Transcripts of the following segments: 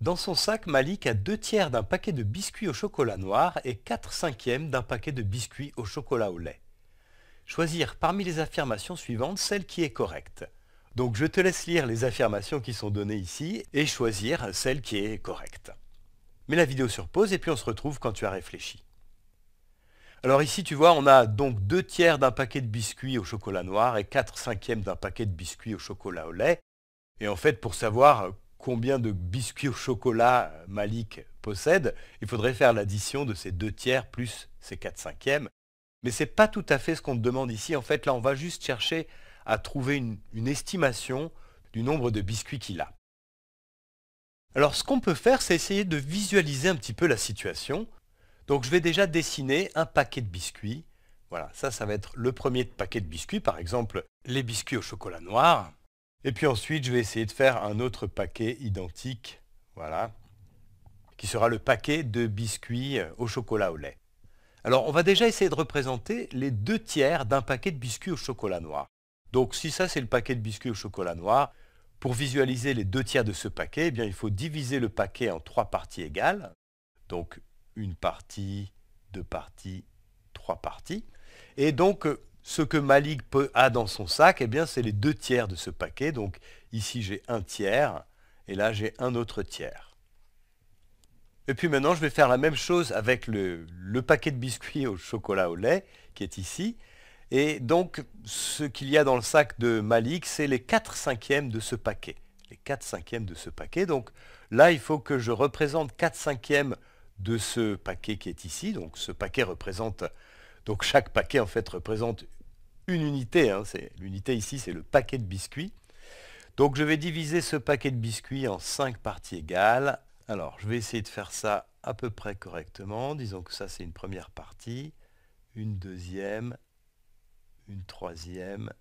Dans son sac, Malik a deux tiers d'un paquet de biscuits au chocolat noir et quatre cinquièmes d'un paquet de biscuits au chocolat au lait. Choisir parmi les affirmations suivantes celle qui est correcte. Donc je te laisse lire les affirmations qui sont données ici et choisir celle qui est correcte. Mets la vidéo sur pause et puis on se retrouve quand tu as réfléchi. Alors ici, tu vois, on a donc deux tiers d'un paquet de biscuits au chocolat noir et 4 cinquièmes d'un paquet de biscuits au chocolat au lait. Et en fait, pour savoir combien de biscuits au chocolat euh, Malik possède, il faudrait faire l'addition de ces deux tiers plus ces quatre cinquièmes. Mais ce n'est pas tout à fait ce qu'on te demande ici. En fait, là, on va juste chercher à trouver une, une estimation du nombre de biscuits qu'il a. Alors, ce qu'on peut faire, c'est essayer de visualiser un petit peu la situation. Donc, je vais déjà dessiner un paquet de biscuits. Voilà, ça, ça va être le premier paquet de biscuits, par exemple les biscuits au chocolat noir. Et puis ensuite, je vais essayer de faire un autre paquet identique, voilà, qui sera le paquet de biscuits euh, au chocolat au lait. Alors, on va déjà essayer de représenter les deux tiers d'un paquet de biscuits au chocolat noir. Donc, si ça, c'est le paquet de biscuits au chocolat noir, pour visualiser les deux tiers de ce paquet, eh bien, il faut diviser le paquet en trois parties égales. Donc, une partie, deux parties, trois parties. Et donc, euh, ce que Malik peut, a dans son sac, eh bien, c'est les deux tiers de ce paquet. Donc ici, j'ai un tiers, et là, j'ai un autre tiers. Et puis maintenant, je vais faire la même chose avec le, paquet de biscuits au chocolat au lait, qui est ici. Et donc, ce qu'il y a dans le sac de Malik, c'est les 4 cinquièmes de ce paquet. Les 4 cinquièmes de ce paquet. Donc là, il faut que je représente 4 cinquièmes de ce paquet qui est ici. Donc ce paquet représente donc chaque paquet en fait représente une unité. Hein, L'unité ici c'est le paquet de biscuits. Donc je vais diviser ce paquet de biscuits en cinq parties égales. Alors je vais essayer de faire ça à peu près correctement. Disons que ça c'est une première partie, une deuxième, une troisième,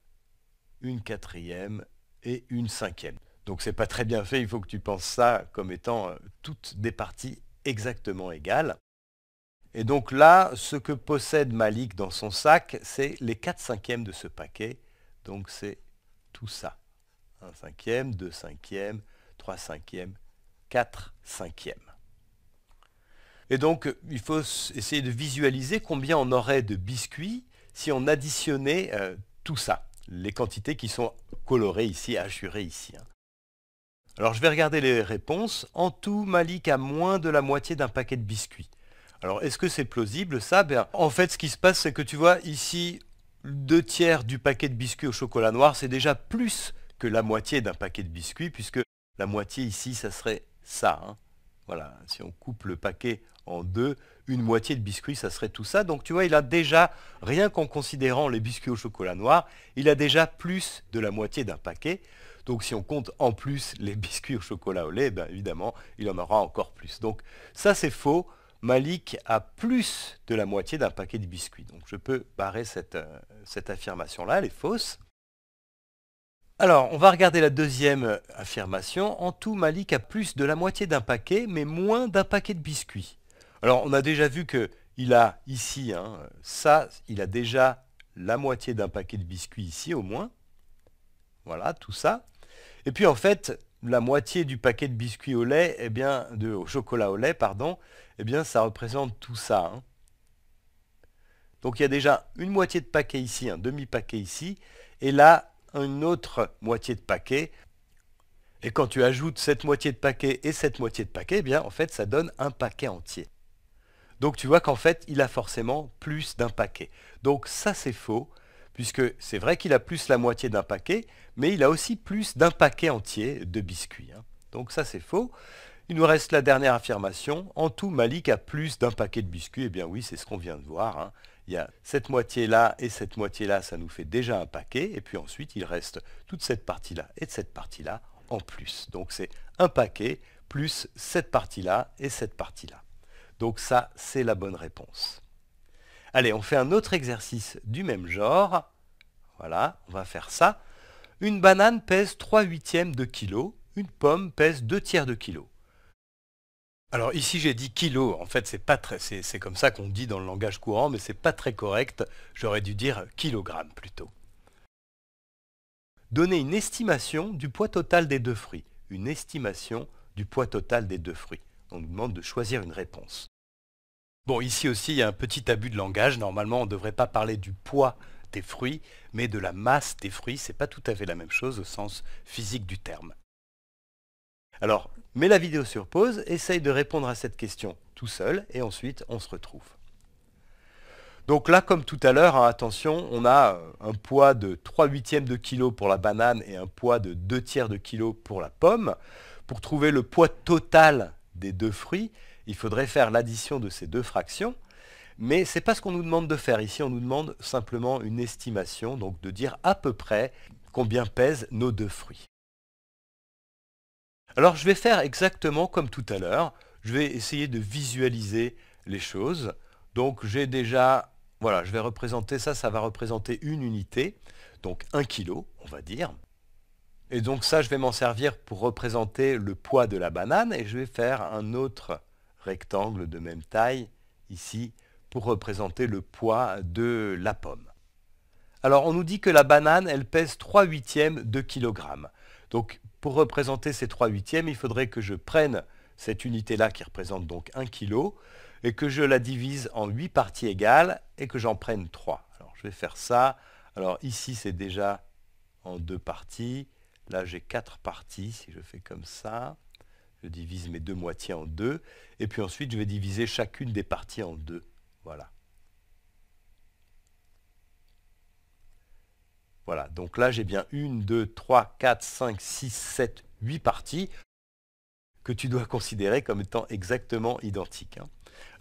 une quatrième et une cinquième. Donc c'est pas très bien fait, il faut que tu penses ça comme étant euh, toutes des parties exactement égales. Et donc là, ce que possède Malik dans son sac, c'est les 4 cinquièmes de ce paquet. Donc c'est tout ça. 1 cinquième, 2 cinquièmes, 3 cinquièmes, 4 cinquièmes. Et donc, il faut essayer de visualiser combien on aurait de biscuits si on additionnait euh, tout ça, les quantités qui sont colorées ici, assurées ici. Hein. Alors, je vais regarder les réponses. En tout, Malik a moins de la moitié d'un paquet de biscuits. Alors est-ce que c'est plausible ça ben, En fait ce qui se passe c'est que tu vois ici deux tiers du paquet de biscuits au chocolat noir c'est déjà plus que la moitié d'un paquet de biscuits puisque la moitié ici ça serait ça. Hein. Voilà, si on coupe le paquet en deux, une moitié de biscuits, ça serait tout ça. Donc tu vois, il a déjà, rien qu'en considérant les biscuits au chocolat noir, il a déjà plus de la moitié d'un paquet. Donc si on compte en plus les biscuits au chocolat au lait, ben, évidemment, il en aura encore plus. Donc ça c'est faux. Malik a plus de la moitié d'un paquet de biscuits. Donc je peux barrer euh, cette, affirmation-là, elle est fausse. Alors, on va regarder la deuxième affirmation. En tout, Malik a plus de la moitié d'un paquet, mais moins d'un paquet de biscuits. Alors, on a déjà vu qu'il a ici, hein, ça, il a déjà la moitié d'un paquet de biscuits ici au moins. Voilà, tout ça. Et puis en fait, la moitié du paquet de biscuits au lait, eh bien, de chocolat au lait, pardon, eh bien, ça représente tout ça. Hein. Donc il y a déjà une moitié de paquet ici, un demi-paquet ici, et là, une autre moitié de paquet. Et quand tu ajoutes cette moitié de paquet et cette moitié de paquet, eh bien, en fait, ça donne un paquet entier. Donc tu vois qu'en fait, il a forcément plus d'un paquet. Donc ça, c'est faux puisque c'est vrai qu'il a plus la moitié d'un paquet, mais il a aussi plus d'un paquet entier de biscuits. Hein. Donc ça c'est faux. Il nous reste la dernière affirmation. En tout, Malik a plus d'un paquet de biscuits. Eh bien oui, c'est ce qu'on vient de voir. Hein. Il y a cette moitié-là et cette moitié-là, ça nous fait déjà un paquet. Et puis ensuite, il reste toute cette partie-là et cette partie-là en plus. Donc c'est un paquet plus cette partie-là et cette partie-là. Donc ça, c'est la bonne réponse. Allez, on fait un autre exercice du même genre. Voilà, on va faire ça. Une banane pèse 3 huitièmes de kilo, une pomme pèse 2 tiers de kilo. Alors ici j'ai dit kilo, en fait c'est pas très, c'est comme ça qu'on dit dans le langage courant, mais c'est pas très correct, j'aurais dû dire kilogramme plutôt. Donnez une estimation du poids total des deux fruits. Une estimation du poids total des deux fruits. On nous demande de choisir une réponse. Bon, ici aussi, il y a un petit abus de langage. Normalement, on ne devrait pas parler du poids des fruits, mais de la masse des fruits. n'est pas tout à fait la même chose au sens physique du terme. Alors, mets la vidéo sur pause, essaye de répondre à cette question tout seul, et ensuite, on se retrouve. Donc là, comme tout à l'heure, hein, attention, on a euh, un poids de 3 huitièmes de kilo pour la banane et un poids de 2 tiers de kilo pour la pomme. Pour trouver le poids total des deux fruits, il faudrait faire l'addition de ces deux fractions, mais ce n'est pas ce qu'on nous demande de faire. Ici, on nous demande simplement une estimation, donc de dire à peu près combien pèsent nos deux fruits. Alors je vais faire exactement comme tout à l'heure, je vais essayer de visualiser les choses. Donc j'ai déjà, voilà, je vais représenter ça, ça va représenter une unité, donc un kilo, on va dire. Et donc ça, je vais m'en servir pour représenter le poids de la banane et je vais faire un autre rectangle de même taille ici pour représenter le poids de la pomme. Alors on nous dit que la banane, elle pèse 3 huitièmes de kilogramme. Donc pour représenter ces 3 huitièmes, il faudrait que je prenne cette unité-là qui représente donc 1 kg et que je la divise en 8 parties égales et que j'en prenne 3. Alors je vais faire ça. Alors ici c'est déjà en deux parties. Là, j'ai quatre parties. Si je fais comme ça, je divise mes deux moitiés en deux. Et puis ensuite, je vais diviser chacune des parties en deux. Voilà. Voilà, donc là, j'ai bien une, deux, trois, quatre, cinq, six, sept, huit parties que tu dois considérer comme étant exactement identiques. Hein.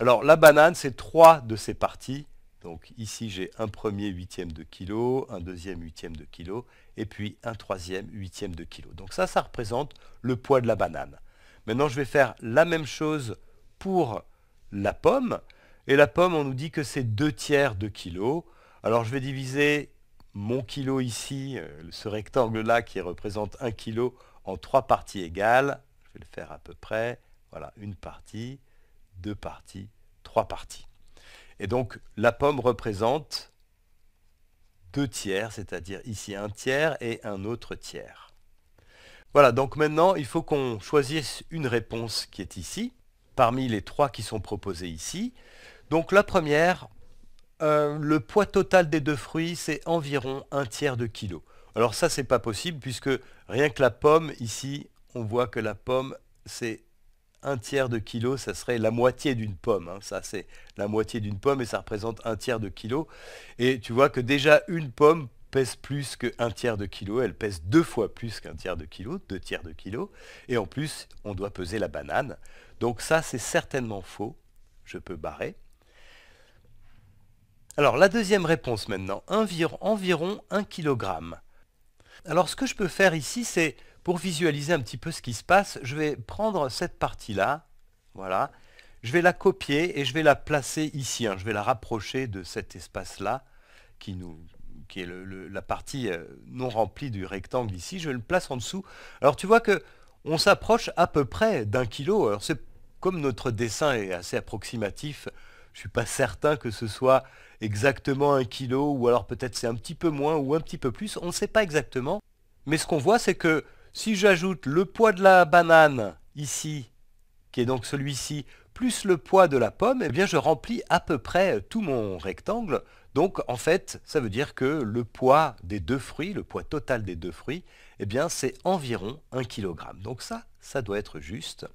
Alors, la banane, c'est trois de ces parties donc ici, j'ai un premier huitième de kilo, un deuxième huitième de kilo, et puis un troisième huitième de kilo. Donc ça, ça représente le poids de la banane. Maintenant, je vais faire la même chose pour la pomme. Et la pomme, on nous dit que c'est deux tiers de kilo. Alors je vais diviser mon kilo ici, euh, ce rectangle-là qui représente un kilo, en trois parties égales. Je vais le faire à peu près. Voilà, une partie, deux parties, trois parties. Et donc, la pomme représente deux tiers, c'est-à-dire ici un tiers et un autre tiers. Voilà, donc maintenant, il faut qu'on choisisse une réponse qui est ici, parmi les trois qui sont proposées ici. Donc la première, euh, le poids total des deux fruits, c'est environ un tiers de kilo. Alors ça, c'est pas possible, puisque rien que la pomme, ici, on voit que la pomme, c'est un tiers de kilo, ça serait la moitié d'une pomme. Hein. Ça, c'est la moitié d'une pomme et ça représente un tiers de kilo. Et tu vois que déjà une pomme pèse plus qu'un tiers de kilo. Elle pèse deux fois plus qu'un tiers de kilo, deux tiers de kilo. Et en plus, on doit peser la banane. Donc ça, c'est certainement faux. Je peux barrer. Alors la deuxième réponse maintenant, environ, environ 1 kg. Alors ce que je peux faire ici, c'est pour visualiser un petit peu ce qui se passe, je vais prendre cette partie-là, voilà, je vais la copier et je vais la placer ici, hein. je vais la rapprocher de cet espace-là qui qui est la partie euh, non remplie du rectangle ici, je vais le place en dessous. Alors tu vois que on s'approche à peu près d'un kilo. Alors c'est comme notre dessin est assez approximatif, je ne suis pas certain que ce soit exactement un kilo, ou alors peut-être c'est un petit peu moins ou un petit peu plus, on ne sait pas exactement. Mais ce qu'on voit, c'est que si j'ajoute le poids de la banane ici, qui est donc celui-ci, plus le poids de la pomme, eh bien je remplis à peu près tout mon rectangle. Donc en fait, ça veut dire que le poids des deux fruits, le poids total des deux fruits, eh bien c'est environ 1 kg. Donc ça, ça doit être juste.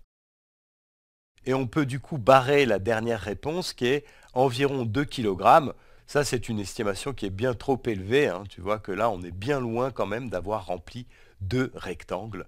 Et on peut du coup barrer la dernière réponse qui est environ 2 kg. Ça, c'est une estimation qui est bien trop élevée. Hein. Tu vois que là, on est bien loin quand même d'avoir rempli deux rectangles